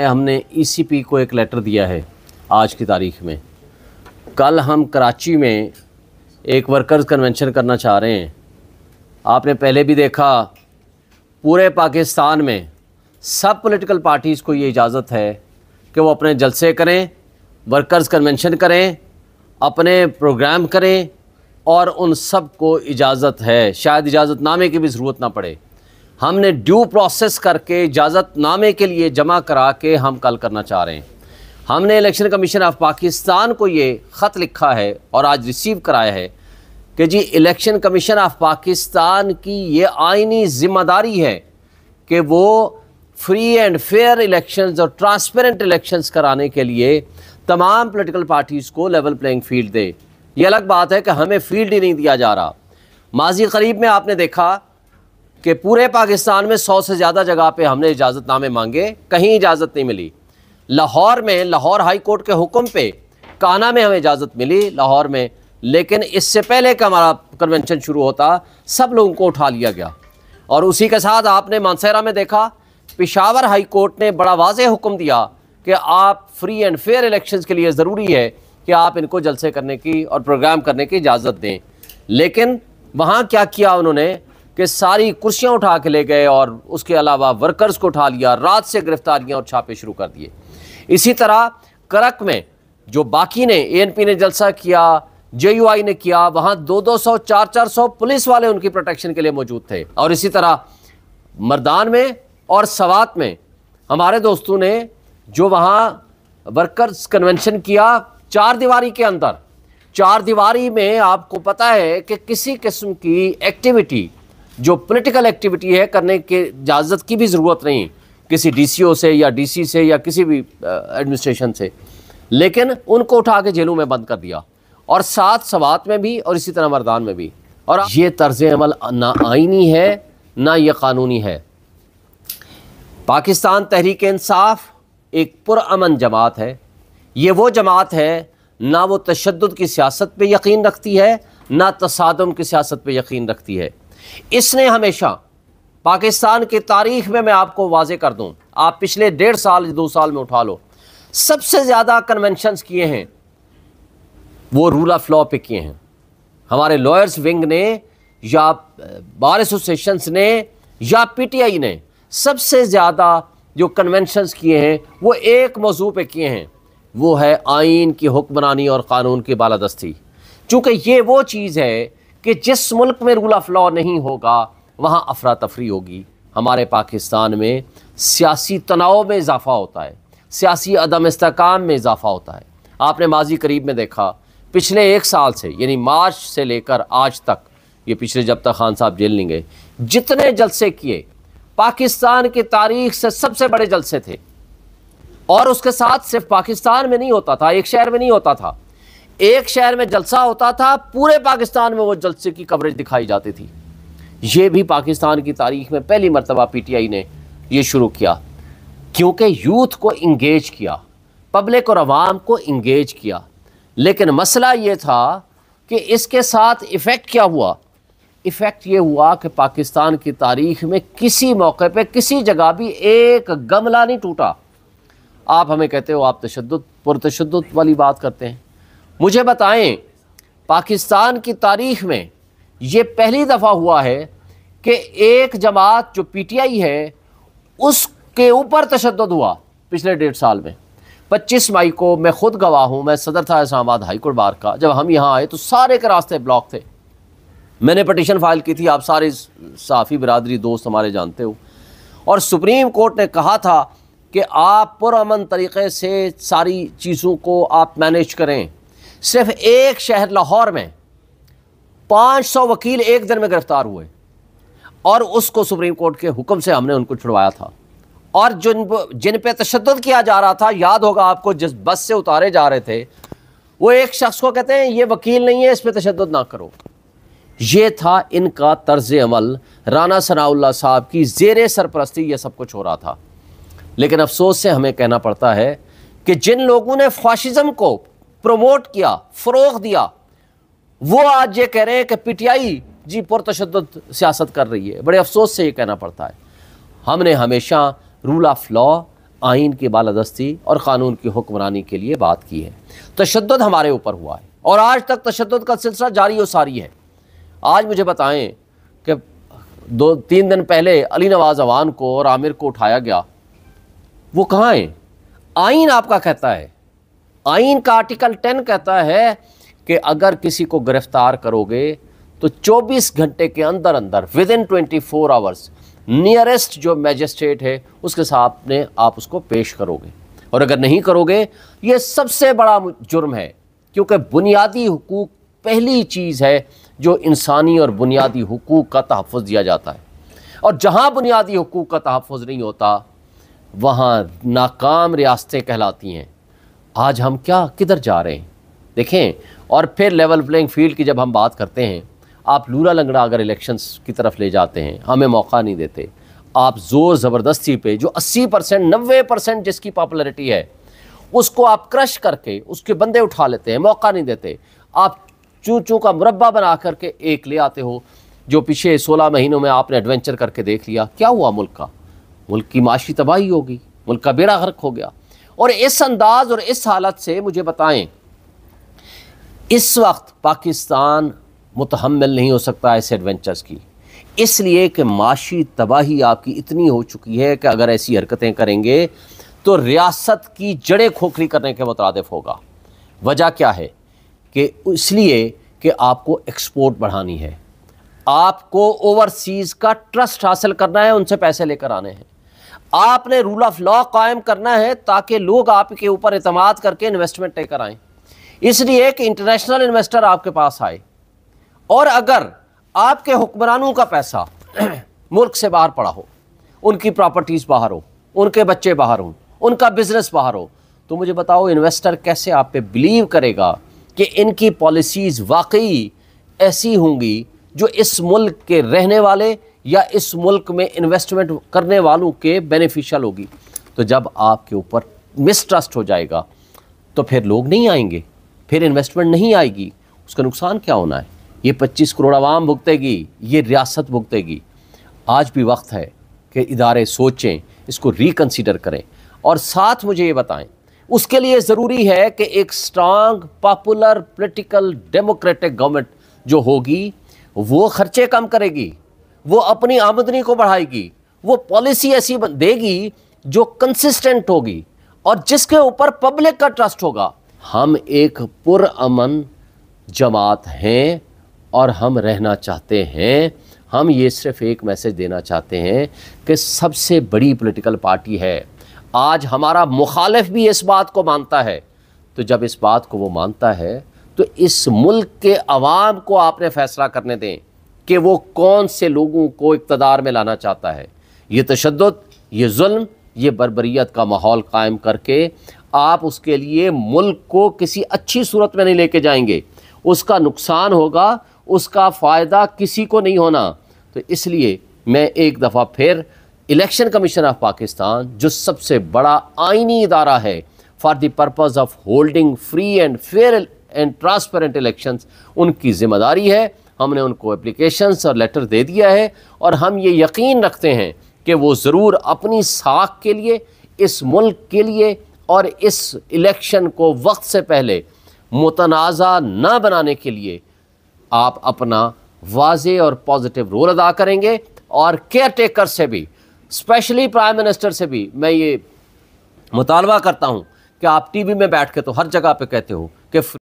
हमने ECP e को एक लेटर दिया है आज की तारीख में कल हम कराची में एक वर्कर्स कन्वेंशन करना चाह रहे हैं आपने पहले भी देखा पूरे पाकिस्तान में सब पॉलिटिकल पार्टीज़ को ये इजाज़त है कि वो अपने जलसे करें वर्कर्स कन्वेंशन करें अपने प्रोग्राम करें और उन सब को इजाज़त है शायद इजाज़तनामे की भी ज़रूरत ना पड़े हमने ड्यू प्रोसेस करके इजाज़तनामे के लिए जमा करा के हम कल करना चाह रहे हैं हमने इलेक्शन कमीशन ऑफ पाकिस्तान को ये ख़त लिखा है और आज रिसीव कराया है कि जी इलेक्शन कमीशन ऑफ पाकिस्तान की ये आइनी ज़िम्मेदारी है कि वो फ्री एंड फेयर इलेक्शंस और ट्रांसपेरेंट इलेक्शंस कराने के लिए तमाम पॉलिटिकल पार्टीज़ को लेवल प्लेइंग फील्ड दे ये अलग बात है कि हमें फील्ड ही नहीं दिया जा रहा माजी करीब में आपने देखा कि पूरे पाकिस्तान में सौ से ज़्यादा जगह पर हमने इजाज़तनामे मांगे कहीं इजाज़त नहीं मिली लाहौर में लाहौर हाई कोर्ट के हुक्म पे काना में हमें इजाज़त मिली लाहौर में लेकिन इससे पहले का हमारा कन्वेंशन शुरू होता सब लोगों को उठा लिया गया और उसी के साथ आपने मानसहरा में देखा पिशावर हाई कोर्ट ने बड़ा वाज हुक्म दिया कि आप फ्री एंड फेयर इलेक्शन के लिए ज़रूरी है कि आप इनको जलसे करने की और प्रोग्राम करने की इजाज़त दें लेकिन वहाँ क्या किया उन्होंने कि सारी कुर्सियां उठा के ले गए और उसके अलावा वर्कर्स को उठा लिया रात से गिरफ्तारियां और छापे शुरू कर दिए इसी तरह करक में जो बाकी ने एएनपी ने जलसा किया जे ने किया वहाँ दो दो सौ चार चार सौ पुलिस वाले उनकी प्रोटेक्शन के लिए मौजूद थे और इसी तरह मरदान में और सवात में हमारे दोस्तों ने जो वहाँ वर्कर्स कन्वेंशन किया चार दीवारी के अंदर चार दीवारी में आपको पता है कि किसी किस्म की एक्टिविटी जो पॉलिटिकल एक्टिविटी है करने के इजाज़त की भी ज़रूरत नहीं किसी डीसीओ से या डीसी से या किसी भी एडमिनिस्ट्रेशन से लेकिन उनको उठा के जेलों में बंद कर दिया और साथ सवात में भी और इसी तरह मरदान में भी और ये तर्ज अमल ना आइनी है ना ये कानूनी है पाकिस्तान तहरीक इंसाफ एक पुरान जमात है ये वो जमात है ना वो तशद की सियासत पर यकीन रखती है ना तसादम की सियासत पर यकीन रखती है इसने हमेशा पाकिस्तान की तारीख में मैं आपको वाजे कर दूं आप पिछले डेढ़ साल दो साल में उठा लो सबसे ज़्यादा कन्वेंशन किए हैं वो रूल ऑफ लॉ पे किए हैं हमारे लॉयर्स विंग ने या बार एसोसिएशन ने या पीटीआई ने सबसे ज़्यादा जो कन्वेंशन किए हैं वो एक मौजू पे किए हैं वो है आइन की हुक्मरानी और क़ानून की बालादस्ती चूंकि ये वो चीज़ है कि जिस मुल्क में रूल ऑफ लॉ नहीं होगा वहाँ अफरा तफरी होगी हमारे पाकिस्तान में सियासी तनाव में इजाफा होता है सियासी अदम इसकाम में इजाफा होता है आपने माजी करीब में देखा पिछले एक साल से यानी मार्च से लेकर आज तक ये पिछले जब तक खान साहब जेल नहीं गए जितने जलसे किए पाकिस्तान की तारीख से सबसे बड़े जलसे थे और उसके साथ सिर्फ पाकिस्तान में नहीं होता था एक शहर में नहीं होता था एक शहर में जलसा होता था पूरे पाकिस्तान में वो जलसे की कवरेज दिखाई जाती थी ये भी पाकिस्तान की तारीख में पहली मरतबा पीटीआई ने ये शुरू किया क्योंकि यूथ को इंगेज किया पब्लिक और आवाम को इंगेज किया लेकिन मसला ये था कि इसके साथ इफ़ेक्ट क्या हुआ इफ़ेक्ट ये हुआ कि पाकिस्तान की तारीख में किसी मौके पे किसी जगह भी एक गमला नहीं टूटा आप हमें कहते हो आप तशद पुरतशद वाली बात करते हैं मुझे बताएं पाकिस्तान की तारीख में ये पहली दफ़ा हुआ है कि एक जमात जो पीटीआई है उसके ऊपर तशद हुआ पिछले डेढ़ साल में 25 मई को मैं खुद गवाह हूँ मैं सदर था इस्लामाबाद हाईकोर्ट बार का जब हम यहाँ आए तो सारे के रास्ते ब्लॉक थे मैंने पटिशन फाइल की थी आप सारे साफ़ी बरदरी दोस्त हमारे जानते हो और सुप्रीम कोर्ट ने कहा था कि आप पुरमन तरीक़े से सारी चीज़ों को आप मैनेज करें सिर्फ एक शहर लाहौर में 500 वकील एक दिन में गिरफ्तार हुए और उसको सुप्रीम कोर्ट के हुक्म से हमने उनको छुड़वाया था और जिन जिन पे तशद किया जा रहा था याद होगा आपको जिस बस से उतारे जा रहे थे वो एक शख्स को कहते हैं ये वकील नहीं है इस पर तशद ना करो ये था इनका तर्ज अमल राना सनाउल्ला साहब की जेर सरपरस्ती ये सब कुछ हो रहा था लेकिन अफसोस से हमें कहना पड़ता है कि जिन लोगों ने फाशिज़म को प्रमोट किया फरोख दिया वो आज ये कह रहे हैं कि पीटीआई जी पुरतशद सियासत कर रही है बड़े अफसोस से ये कहना पड़ता है हमने हमेशा रूल ऑफ लॉ आइन की बालादस्ती और क़ानून की हुक्मरानी के लिए बात की है तशद हमारे ऊपर हुआ है और आज तक तशद का सिलसिला जारी और सारी है आज मुझे बताएं कि दो तीन दिन पहले अली नवाज अवान को और आमिर को उठाया गया वो कहाँ हैं आइन आपका कहता है आइन का आर्टिकल टेन कहता है कि अगर किसी को गिरफ्तार करोगे तो 24 घंटे के अंदर अंदर within twenty four hours nearest जो मैजिस्ट्रेट है उसके सामने आप उसको पेश करोगे और अगर नहीं करोगे ये सबसे बड़ा जुर्म है क्योंकि बुनियादी हकूक़ पहली चीज़ है जो इंसानी और बुनियादी हकूक़ का तहफ़ दिया जाता है और जहाँ बुनियादी हकूक़ का तहफ़ नहीं होता वहाँ नाकाम रियासतें कहलाती हैं आज हम क्या किधर जा रहे हैं देखें और फिर लेवल प्लेइंग फील्ड की जब हम बात करते हैं आप लूला लंगड़ा अगर इलेक्शंस की तरफ ले जाते हैं हमें मौका नहीं देते आप ज़ोर ज़बरदस्ती पे जो 80 परसेंट नब्बे परसेंट जिसकी पॉपुलरिटी है उसको आप क्रश करके उसके बंदे उठा लेते हैं मौका नहीं देते आप चू चू का मुरबा बना करके एक ले आते हो जो पिछले सोलह महीनों में आपने एडवेंचर करके देख लिया क्या हुआ मुल्क का मुल्क की माशी तबाही होगी मुल्क का बेड़ा गर्क हो गया और इस अंदाज और इस हालत से मुझे बताएं इस वक्त पाकिस्तान मुतहमल नहीं हो सकता ऐसे एडवेंचर्स की इसलिए कि माशी तबाही आपकी इतनी हो चुकी है कि अगर ऐसी हरकतें करेंगे तो रियासत की जड़ें खोखली करने के मुतरद होगा वजह क्या है कि इसलिए कि आपको एक्सपोर्ट बढ़ानी है आपको ओवरसीज़ का ट्रस्ट हासिल करना है उनसे पैसे लेकर आने हैं आपने रूल ऑफ लॉ कायम करना है ताकि लोग आपके ऊपर अतमाद करके इन्वेस्टमेंट लेकर आए इसलिए कि इंटरनेशनल इन्वेस्टर आपके पास आए और अगर आपके हुक्मरानों का पैसा मुल्क से बाहर पड़ा हो उनकी प्रॉपर्टीज़ बाहर हो उनके बच्चे बाहर हों उनका बिजनेस बाहर हो तो मुझे बताओ इन्वेस्टर कैसे आप पे बिलीव करेगा कि इनकी पॉलिसीज़ वाकई ऐसी होंगी जो इस मुल्क के रहने वाले या इस मुल्क में इन्वेस्टमेंट करने वालों के बेनिफिशियल होगी तो जब आपके ऊपर मिसट्रस्ट हो जाएगा तो फिर लोग नहीं आएंगे फिर इन्वेस्टमेंट नहीं आएगी उसका नुकसान क्या होना है ये 25 करोड़ आवाम भुगतेगी ये रियासत भुगतेगी आज भी वक्त है कि इदारे सोचें इसको रिकन्सिडर करें और साथ मुझे ये बताएं उसके लिए ज़रूरी है कि एक strong popular political democratic government जो होगी वो खर्चे कम करेगी वो अपनी आमदनी को बढ़ाएगी वो पॉलिसी ऐसी देगी जो कंसिस्टेंट होगी और जिसके ऊपर पब्लिक का ट्रस्ट होगा हम एक पुरअमन जमात हैं और हम रहना चाहते हैं हम ये सिर्फ एक मैसेज देना चाहते हैं कि सबसे बड़ी पॉलिटिकल पार्टी है आज हमारा मुखालिफ भी इस बात को मानता है तो जब इस बात को वो मानता है तो इस मुल्क के अवाम को आपने फैसला करने दें कि वो कौन से लोगों को इकतदार में लाना चाहता है ये तशद ये जुल्म ये बरबरीत का माहौल कायम करके आप उसके लिए मुल्क को किसी अच्छी सूरत में नहीं लेके जाएंगे उसका नुकसान होगा उसका फ़ायदा किसी को नहीं होना तो इसलिए मैं एक दफ़ा फिर इलेक्शन कमीशन ऑफ पाकिस्तान जो सबसे बड़ा आइनी इदारा है for the purpose of holding free and fair and transparent elections उनकी ज़िम्मेदारी है हमने उनको एप्लीकेशंस और लेटर दे दिया है और हम ये यकीन रखते हैं कि वो ज़रूर अपनी साख के लिए इस मुल्क के लिए और इस इलेक्शन को वक्त से पहले मुतनाज़ा ना बनाने के लिए आप अपना वाज और पॉजिटिव रोल अदा करेंगे और केयर टेकर से भी स्पेशली प्राइम मिनिस्टर से भी मैं ये मुतालबा करता हूँ कि आप टीवी में बैठ के तो हर जगह पे कहते हो कि